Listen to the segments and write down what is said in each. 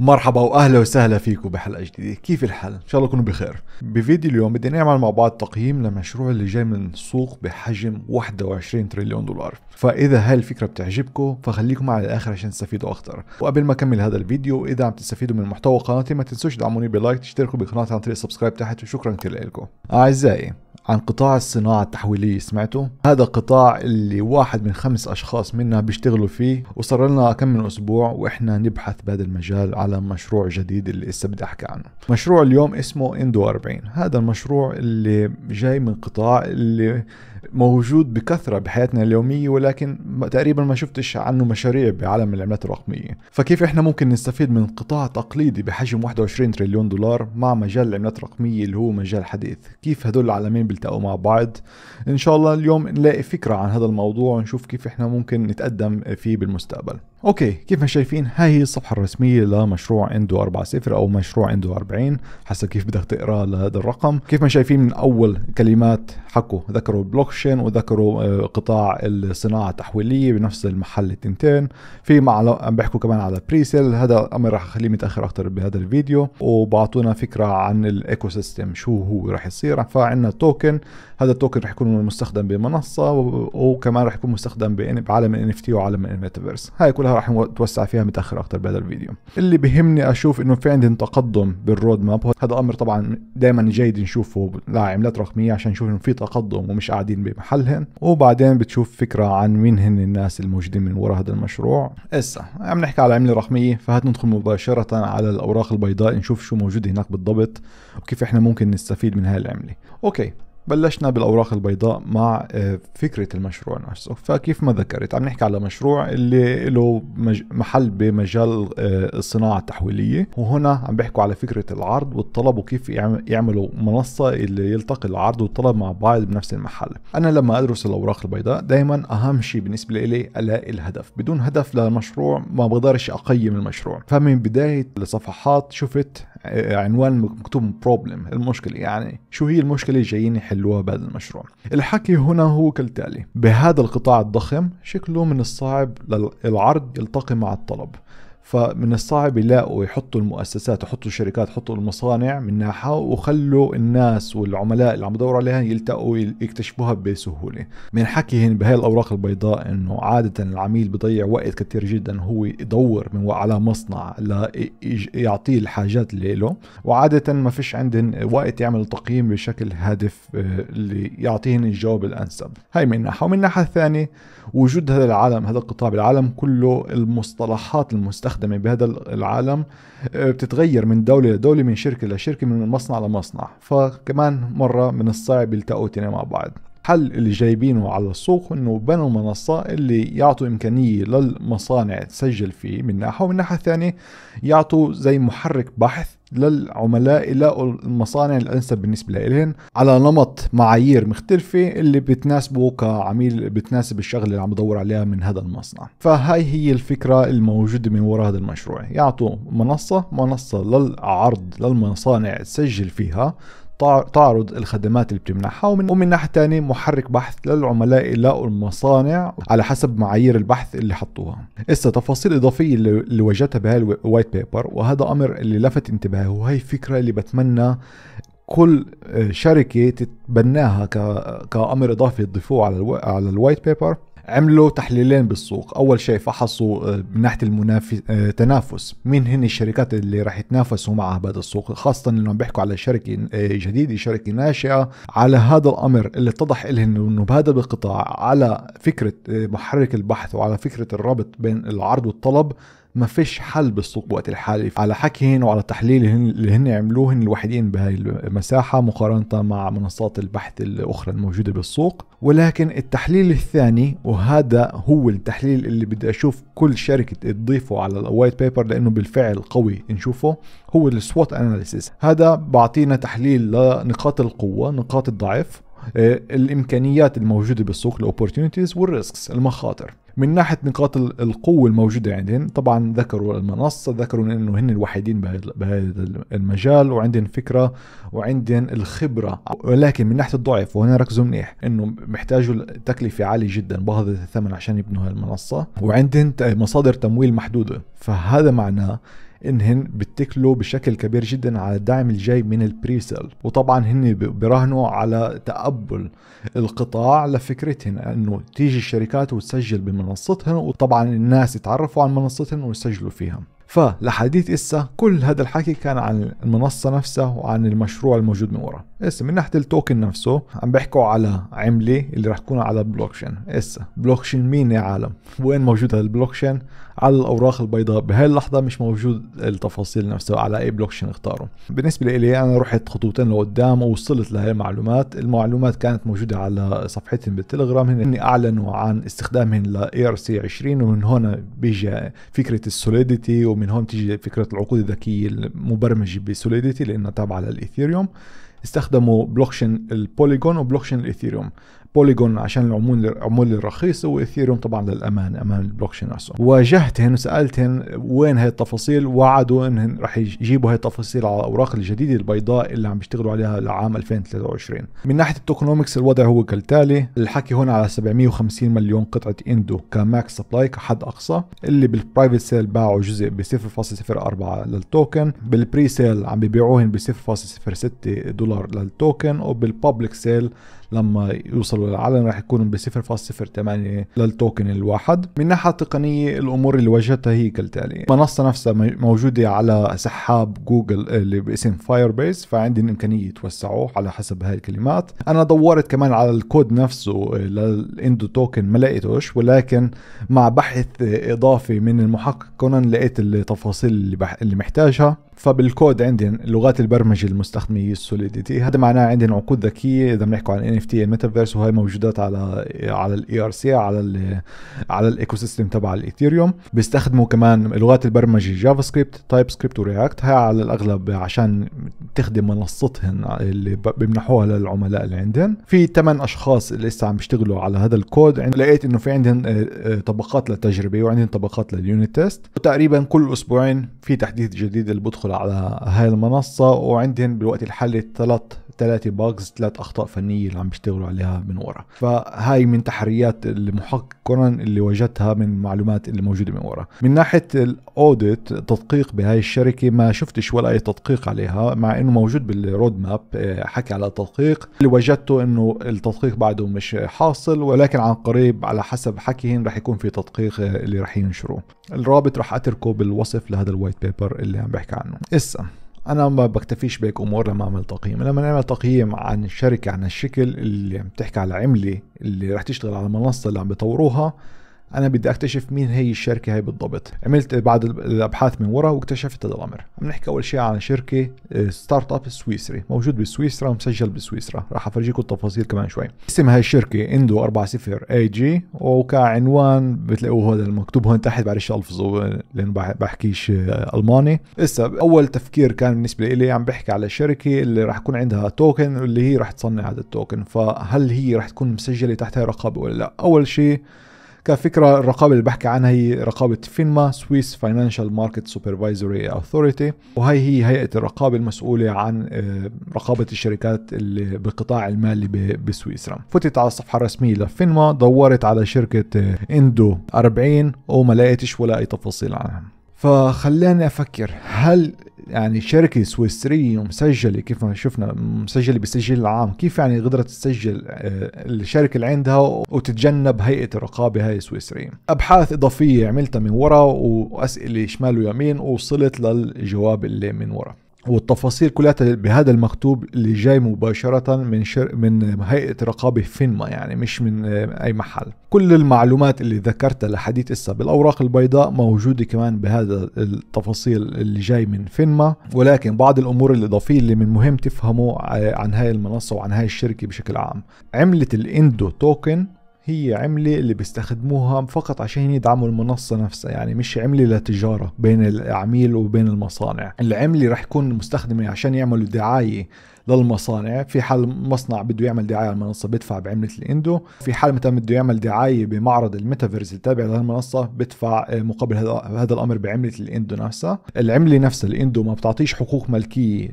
مرحبا واهلا وسهلا فيكم بحلقه جديده كيف الحال ان شاء الله تكونوا بخير بفيديو اليوم بدنا نعمل مع بعض تقييم لمشروع اللي جاي من السوق بحجم 21 تريليون دولار فاذا هاي الفكره بتعجبكم فخليكم على الاخر عشان تستفيدوا اكثر وقبل ما اكمل هذا الفيديو اذا عم تستفيدوا من محتوى قناتي ما تنسوش تدعموني بلايك تشتركوا بقناتي عن طريق سبسكرايب تحت وشكرا كثير لكم اعزائي عن قطاع الصناعة التحويلية سمعتوا؟ هذا قطاع اللي واحد من خمس أشخاص منا بيشتغلوا فيه وصار لنا كم من أسبوع وإحنا نبحث بهذا المجال على مشروع جديد اللي إسا بدي أحكي عنه مشروع اليوم اسمه اندو 40 هذا المشروع اللي جاي من قطاع اللي موجود بكثره بحياتنا اليوميه ولكن تقريبا ما شفتش عنه مشاريع بعالم العملات الرقميه فكيف احنا ممكن نستفيد من قطاع تقليدي بحجم 21 تريليون دولار مع مجال العملات الرقميه اللي هو مجال حديث كيف هدول العالمين بيلتقوا مع بعض ان شاء الله اليوم نلاقي فكره عن هذا الموضوع ونشوف كيف احنا ممكن نتقدم فيه بالمستقبل اوكي كيف ما شايفين هاي هي الصفحه الرسميه لمشروع اندو 40 او مشروع اندو 40 حسب كيف بدك تقرا لهذا الرقم كيف ما شايفين من اول كلمات حكوا ذكروا بلوك اوبشن وذكروا آه، قطاع الصناعه التحويليه بنفس المحل التنتين في مع عم بيحكوا كمان على بريسيل هذا امر راح اخليه متاخر اكثر بهذا الفيديو وبعطونا فكره عن الايكو سيستم شو هو راح يصير فعندنا توكن هذا التوكن راح يكون مستخدم بمنصه وكمان راح يكون مستخدم بعالم الان اف تي وعالم الميتافيرس هاي كلها راح نتوسع فيها متاخر اكثر بهذا الفيديو اللي بهمني اشوف انه في عندهم تقدم بالرود ماب هذا امر طبعا دائما جيد نشوفه لعملات رقميه عشان نشوف انه في تقدم ومش قاعدين بمحلهن وبعدين بتشوف فكره عن مين هن الناس الموجودين من وراء هذا المشروع إسا عم نحكي على عمله رقميه فهات ندخل مباشره على الاوراق البيضاء نشوف شو موجود هناك بالضبط وكيف احنا ممكن نستفيد من هاي العمله اوكي بلشنا بالأوراق البيضاء مع آه، فكرة المشروع نفسه فكيف ما ذكرت عم نحكي على مشروع اللي له محل بمجال آه، الصناعة التحويلية وهنا عم بيحكوا على فكرة العرض والطلب وكيف يعملوا منصة اللي يلتقي العرض والطلب مع بعض بنفس المحل أنا لما أدرس الأوراق البيضاء دائما أهم شيء بالنسبة لي ألاقي الهدف بدون هدف للمشروع ما بقدرش أقيم المشروع فمن بداية الصفحات شفت آه، عنوان مكتوب بروبلم المشكله يعني شو هي المشكله اللي جايين يحلوها بهذا المشروع الحكي هنا هو كالتالي بهذا القطاع الضخم شكله من الصعب للعرض يلتقي مع الطلب فمن الصعب يلاقوا يحطوا المؤسسات يحطوا الشركات يحطوا المصانع من ناحية وخلوا الناس والعملاء اللي عم بدوروا عليها يلتقوا يكتشفوها بسهولة من حكيهم بهاي الأوراق البيضاء إنه عادة العميل بضيع وقت كتير جدا هو يدور من على مصنع ليعطيه الحاجات اللي له وعادة ما فيش عندهم وقت يعمل تقييم بشكل هادف آه، اللي يعطيهم الجواب الأنسب هاي من ناحية ومن ناحية ثانية وجود هذا العالم هذا القطاع بالعالم كله المصطلحات المستخدمة المستخدمة بهذا العالم آه، بتتغير من دولة لدولة من شركة لشركة من مصنع لمصنع فكمان مرة من الصعب يلتقوا تاني مع بعض الحل اللي جايبينه على السوق انه بنوا منصة اللي يعطوا امكانية للمصانع تسجل فيه من ناحية ومن ناحية ثانية يعطوا زي محرك بحث للعملاء يلاقوا المصانع الانسب بالنسبه لهم على نمط معايير مختلفه اللي بتناسبه كعميل بتناسب الشغله اللي عم بدور عليها من هذا المصنع فهاي هي الفكره الموجوده من وراء هذا المشروع يعطوا منصه منصه للعرض للمصانع تسجل فيها تعرض الخدمات اللي بتمنحها ومن, ومن ناحية تانية محرك بحث للعملاء يلاقوا المصانع على حسب معايير البحث اللي حطوها إسا تفاصيل إضافية اللي وجدتها الوايت بيبر وهذا أمر اللي لفت انتباهي وهي الفكرة اللي بتمنى كل آه، شركة تتبناها كأمر إضافي تضيفوه على الوايت بيبر عملوا تحليلين بالسوق اول شيء فحصوا آه، من ناحيه المنافس آه، تنافس مين هن الشركات اللي راح يتنافسوا مع بهذا السوق خاصه انهم بيحكوا على شركه آه، جديده شركه ناشئه على هذا الامر اللي اتضح لهم انه بهذا القطاع على فكره محرك البحث وعلى فكره الربط بين العرض والطلب ما فيش حل بالسوق بوقت الحالي على حكيهن وعلى تحليل اللي هن عملوه الوحيدين بهاي المساحة مقارنة مع منصات البحث الأخرى الموجودة بالسوق ولكن التحليل الثاني وهذا هو التحليل اللي بدي أشوف كل شركة تضيفه على الوايت بيبر لأنه بالفعل قوي نشوفه هو السوات أناليسيس هذا بعطينا تحليل لنقاط القوة نقاط الضعف آه، الامكانيات الموجوده بالسوق الاوبورتيونيتيز والريسكس المخاطر من ناحيه نقاط القوه الموجوده عندهم طبعا ذكروا المنصه ذكروا انه هن الوحيدين بهذا المجال وعندهم فكره وعندهم الخبره ولكن من ناحيه الضعف وهنا ركزوا منيح انه محتاجوا تكلفه عاليه جدا باهظه الثمن عشان يبنوا هالمنصه وعندهم مصادر تمويل محدوده فهذا معناه انهن بيتكلوا بشكل كبير جدا على الدعم الجاي من البريسل وطبعا هن بيراهنوا على تقبل القطاع لفكرتهن انه تيجي الشركات وتسجل بمنصتهن وطبعا الناس يتعرفوا عن منصتهن ويسجلوا فيها فلحديث إسا كل هذا الحكي كان عن المنصة نفسها وعن المشروع الموجود من ورا إسا من ناحية التوكن نفسه عم بيحكوا على عملة اللي راح تكون على بلوكشين إسا بلوكشين مين يا عالم وين موجود هذا البلوكشين على الاوراق البيضاء بهاي اللحظه مش موجود التفاصيل نفسها على اي بلوكشين اختاره بالنسبه لي انا رحت خطوتين لقدام ووصلت لهي المعلومات المعلومات كانت موجوده على صفحتهم بالتليجرام هن اعلنوا عن استخدامهم ل ار سي 20 ومن هون بيجي فكره السوليديتي ومن هون تيجي فكره العقود الذكيه المبرمجه بسوليديتي لانها تابعه للايثيريوم استخدموا بلوكشين البوليجون وبلوكشين الايثيريوم بوليجون عشان العمول العمول الرخيص وايثيريوم طبعا للامان امان البلوكشين نفسه واجهتهن وسالتهن وين هاي التفاصيل وعدوا انهن رح يجيبوا هاي التفاصيل على الاوراق الجديده البيضاء اللي عم يشتغلوا عليها لعام 2023 من ناحيه التوكنومكس الوضع هو كالتالي الحكي هون على 750 مليون قطعه اندو كماكس سبلاي كحد اقصى اللي بالبرايفت سيل باعوا جزء ب 0.04 للتوكن بالبري سيل عم بيبيعوهن ب 0.06 دولار للتوكن وبالبابليك سيل لما يوصلوا للعلن راح يكونوا ب 0.08 للتوكن الواحد من ناحية تقنية الأمور اللي واجهتها هي كالتالي المنصة نفسها موجودة على سحاب جوجل آه، اللي باسم فاير بيس فعندي الإمكانية يتوسعوه على حسب هاي الكلمات أنا دورت كمان على الكود نفسه آه، للإندو توكن ما لقيتوش ولكن مع بحث إضافي من المحقق كونان لقيت التفاصيل اللي, بح... اللي محتاجها فبالكود عندي لغات البرمجه المستخدمه السوليديتي هذا معناه عندي عقود ذكيه اذا بنحكوا عن ان اف تي الميتافيرس وهي موجودات على على الاي ار سي على الـ على الايكو سيستم تبع الايثيريوم بيستخدموا كمان لغات البرمجه جافا سكريبت تايب سكريبت ورياكت هاي على الاغلب عشان تخدم منصتهن اللي بيمنحوها للعملاء اللي عندهم في ثمان اشخاص اللي لسه عم بيشتغلوا على هذا الكود لقيت انه في عندهم آه، آه، طبقات للتجربه وعندهم طبقات لليونت تيست وتقريبا كل اسبوعين في تحديث جديد اللي بدخل ادخل على هاي المنصة وعندهم بالوقت الحالي ثلاث ثلاثة باجز ثلاث أخطاء فنية اللي عم بيشتغلوا عليها من ورا فهاي من تحريات المحقق كونان اللي وجدتها من المعلومات اللي موجودة من ورا من ناحية الأوديت تدقيق بهاي الشركة ما شفتش ولا أي تدقيق عليها مع أنه موجود بالرود ماب آه، حكي على التدقيق اللي وجدته أنه التدقيق بعده مش حاصل ولكن عن قريب على حسب حكيهم رح يكون في تدقيق آه، اللي رح ينشروه الرابط رح أتركه بالوصف لهذا الوايت بيبر اللي عم بحكي عنه اسا انا ما بكتفيش بهيك امور لما اعمل تقييم لما نعمل تقييم عن الشركه عن الشكل اللي عم تحكي على عمله اللي رح تشتغل على المنصه اللي عم بيطوروها انا بدي اكتشف مين هي الشركه هي بالضبط عملت بعض الابحاث من ورا واكتشفت هذا الامر عم نحكي اول شيء عن شركه ستارت آه، اب سويسري موجود بسويسرا ومسجل بسويسرا راح افرجيكم التفاصيل كمان شوي اسم هاي الشركه اندو 40 اي جي وكعنوان بتلاقوه هذا المكتوب هون تحت بعرفش الفظه آه، لانه بحكيش آه، الماني هسه اول تفكير كان بالنسبه لي عم بحكي على الشركه اللي راح يكون عندها توكن اللي هي راح تصنع هذا التوكن فهل هي راح تكون مسجله تحتها رقابه ولا لا اول شيء كفكره الرقابه اللي بحكي عنها هي رقابه فينما سويس فاينانشال ماركت سوبرفايزوري اوثوريتي وهي هي هيئه الرقابه المسؤوله عن آه، رقابه الشركات اللي بقطاع المالي بسويسرا فتت على الصفحه الرسميه لفينما دورت على شركه آه، اندو 40 وما لقيتش ولا اي تفاصيل عنها فخلاني افكر هل يعني شركه سويسريه مسجله كيف ما شفنا مسجله بالسجل العام كيف يعني قدرت تسجل آه، الشركه اللي عندها وتتجنب هيئه الرقابه هاي السويسريه ابحاث اضافيه عملتها من ورا واسئله شمال ويمين ووصلت للجواب اللي من ورا والتفاصيل كلها بهذا المكتوب اللي جاي مباشرة من شر من هيئة رقابة فينما يعني مش من آه، أي محل كل المعلومات اللي ذكرتها لحديث إسا بالأوراق البيضاء موجودة كمان بهذا التفاصيل اللي جاي من فينما ولكن بعض الأمور الإضافية اللي من مهم تفهموا آه، عن هاي المنصة وعن هاي الشركة بشكل عام عملة الإندو توكن هي عملة اللي بيستخدموها فقط عشان يدعموا المنصة نفسها يعني مش عملة لتجارة بين العميل وبين المصانع العملة رح يكون مستخدمة عشان يعملوا دعاية للمصانع في حال مصنع بده يعمل دعايه على المنصه بيدفع بعمله الاندو في حال مثلا بده يعمل دعايه بمعرض الميتافيرس التابع لهالمنصه بدفع آه، مقابل هذا الامر بعمله الاندو نفسها العمله نفسها الاندو ما بتعطيش حقوق ملكيه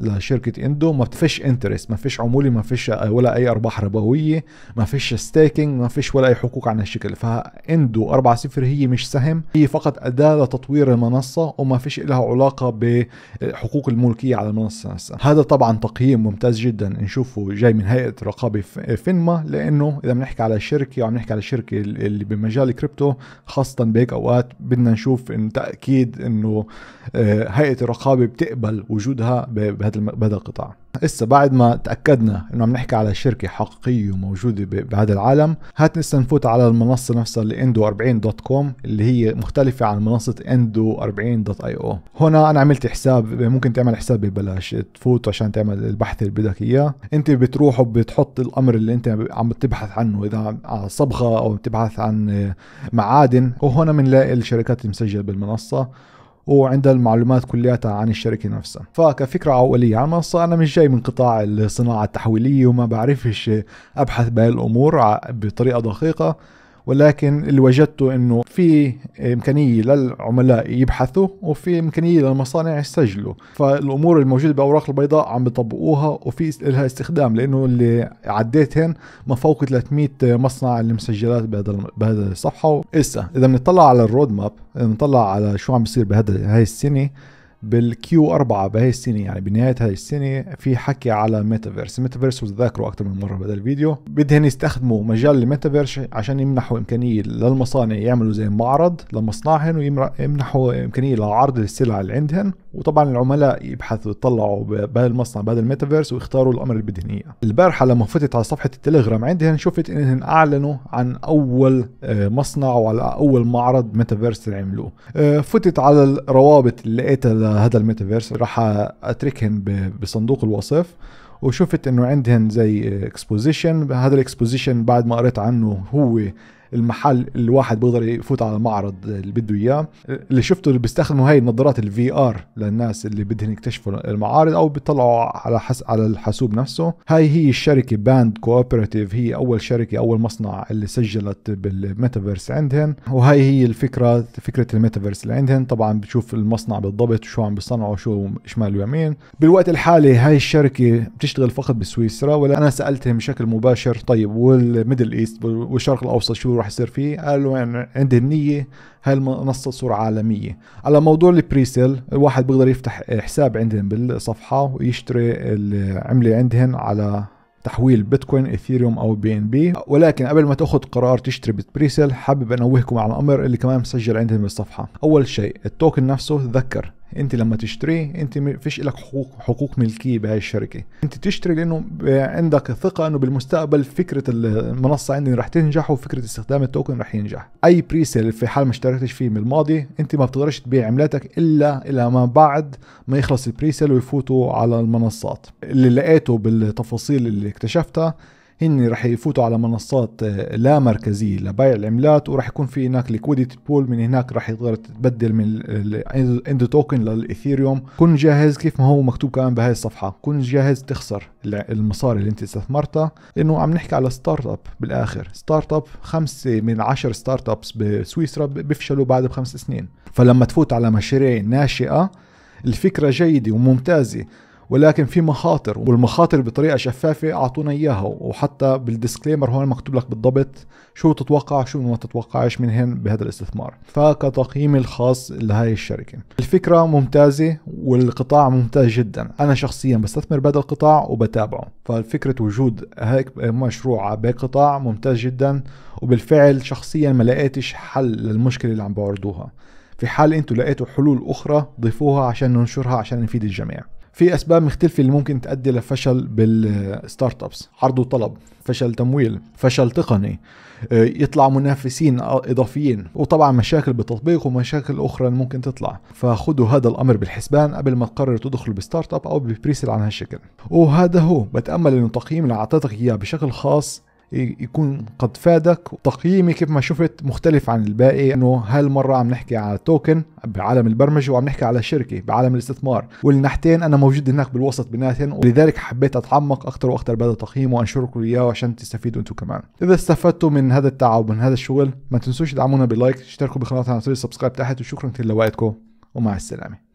لشركه اندو ما فيش انترست ما فيش عموله ما فيش آه، ولا اي ارباح ربويه ما فيش ستيكينج ما فيش ولا اي حقوق عن الشكل فاندو 4 0 هي مش سهم هي فقط اداه لتطوير المنصه وما فيش لها علاقه بحقوق آه، الملكيه على المنصه نفسها هذا طبعا طبعا تقييم ممتاز جدا نشوفه جاي من هيئه رقابه فينما لانه اذا بنحكي على الشركه وعم نحكي على الشركه اللي بمجال الكريبتو خاصه بهيك اوقات بدنا نشوف إن تاكيد انه آه، هيئه الرقابه بتقبل وجودها بهذا القطاع هسه بعد ما تاكدنا انه عم نحكي على شركه حقيقيه وموجوده بهذا العالم هات نسا نفوت على المنصه نفسها اللي اندو 40 دوت كوم اللي هي مختلفه عن منصه اندو 40 دوت اي او هنا انا عملت حساب ممكن تعمل حساب ببلاش تفوت عشان تعمل البحث اللي بدك اياه انت بتروح وبتحط الامر اللي انت عم تبحث عنه اذا على صبغه او بتبحث عن آه، معادن وهنا بنلاقي الشركات المسجله بالمنصه وعندها المعلومات كلياتها عن الشركه نفسها فكفكره اوليه على المنصه انا مش جاي من قطاع الصناعه التحويليه وما بعرفش ابحث بهالامور بطريقه دقيقه ولكن اللي وجدته انه في امكانيه للعملاء يبحثوا وفي امكانيه للمصانع يسجلوا فالامور الموجوده باوراق البيضاء عم بيطبقوها وفي لها استخدام لانه اللي عديتهن ما فوق 300 مصنع اللي مسجلات بهذا الصفحه هسه اذا بنطلع على الرود ماب بنطلع على شو عم بيصير بهذا هاي السنه بالكيو 4 بهي السنه يعني بنهايه هاي السنه في حكي على ميتافيرس ميتافيرس وتذاكروا اكثر من مره بهذا الفيديو بدهم يستخدموا مجال الميتافيرس عشان يمنحوا امكانيه للمصانع يعملوا زي معرض لمصنعهم ويمنحوا امكانيه لعرض السلع اللي عندهم وطبعا العملاء يبحثوا يطلعوا بهذا المصنع بهذا الميتافيرس ويختاروا الامر اللي بدهم اياه البارحه لما فتت على صفحه التليجرام عندهم شفت انهم اعلنوا عن اول آه، مصنع وعلى اول معرض ميتافيرس اللي عملوه آه، فتت على الروابط اللي لقيتها هذا الميتافيرس راح اتركهن بصندوق الوصف وشفت انه عندهم زي اكسبوزيشن هذا الاكسبوزيشن بعد ما قريت عنه هو المحل الواحد بيقدر يفوت على المعرض اللي بده اياه اللي شفته اللي بيستخدموا هاي النظارات الفي ار للناس اللي بدهم يكتشفوا المعارض او بيطلعوا على حس على الحاسوب نفسه هاي هي الشركه باند كوبراتيف هي اول شركه اول مصنع اللي سجلت بالميتافيرس عندهم وهاي هي الفكره فكره الميتافيرس اللي عندهم طبعا بتشوف المصنع بالضبط وشو عم بيصنعوا شو شمال ويمين بالوقت الحالي هاي الشركه بتشتغل فقط بسويسرا ولا انا سالتهم بشكل مباشر طيب والميدل ايست والشرق الاوسط شو رح راح يصير فيه قالوا يعني عندي النية هاي المنصة تصير عالمية على موضوع البريسيل الواحد بيقدر يفتح حساب عندهم بالصفحة ويشتري العملة عندهم على تحويل بيتكوين ايثيريوم او بي ان بي ولكن قبل ما تاخذ قرار تشتري بتبريسل حابب انوهكم على الامر اللي كمان مسجل عندهم بالصفحه اول شيء التوكن نفسه تذكر انت لما تشتريه انت فيش لك حقوق حقوق ملكيه بهاي الشركه انت تشتري لانه عندك ثقه انه بالمستقبل فكره المنصه عندي رح تنجح وفكره استخدام التوكن رح ينجح اي بريسيل في حال ما اشتركتش فيه من الماضي انت ما بتقدرش تبيع عملاتك الا الى ما بعد ما يخلص البريسيل ويفوتوا على المنصات اللي لقيته بالتفاصيل اللي اكتشفتها هن رح يفوتوا على منصات آه، لا مركزية لبيع العملات ورح يكون في هناك ليكويديتي بول من هناك رح تقدر تتبدل من الاند توكن للايثيريوم كن جاهز كيف ما هو مكتوب كمان بهاي الصفحة كن جاهز تخسر المصاري اللي انت استثمرتها لانه عم نحكي على ستارت اب بالاخر ستارت اب خمسة من عشر ستارت ابس بسويسرا بيفشلوا بعد بخمس سنين فلما تفوت على مشاريع ناشئة الفكرة جيدة وممتازة ولكن في مخاطر والمخاطر بطريقه شفافه اعطونا اياها وحتى بالديسكليمر هون مكتوب لك بالضبط شو تتوقع شو ما تتوقعش منهن بهذا الاستثمار فكتقييمي الخاص لهاي الشركه الفكره ممتازه والقطاع ممتاز جدا انا شخصيا بستثمر بهذا القطاع وبتابعه ففكرة وجود هيك مشروع بقطاع ممتاز جدا وبالفعل شخصيا ما لقيتش حل للمشكله اللي عم بعرضوها في حال انتم لقيتوا حلول اخرى ضيفوها عشان ننشرها عشان نفيد الجميع في اسباب مختلفه اللي ممكن تؤدي لفشل بالستارت ابس عرض وطلب فشل تمويل فشل تقني آه، يطلع منافسين اضافيين وطبعا مشاكل بالتطبيق ومشاكل اخرى ممكن تطلع فخذوا هذا الامر بالحسبان قبل ما تقرروا تدخلوا بستارت اب او ببريسل عن هالشكل وهذا هو بتامل انه التقييم اللي اعطيتك اياه بشكل خاص يكون قد فادك تقييمي كيف ما شفت مختلف عن الباقي انه هالمرة عم نحكي على توكن بعالم البرمجة وعم نحكي على شركة بعالم الاستثمار والناحتين انا موجود هناك بالوسط بيناتهم ولذلك حبيت اتعمق اكثر واكثر بهذا التقييم وانشركم اياه عشان تستفيدوا انتم كمان اذا استفدتوا من هذا التعب ومن هذا الشغل ما تنسوش تدعمونا بلايك اشتركوا بقناتنا على سبسكرايب تحت وشكرا كثير لوقتكم ومع السلامه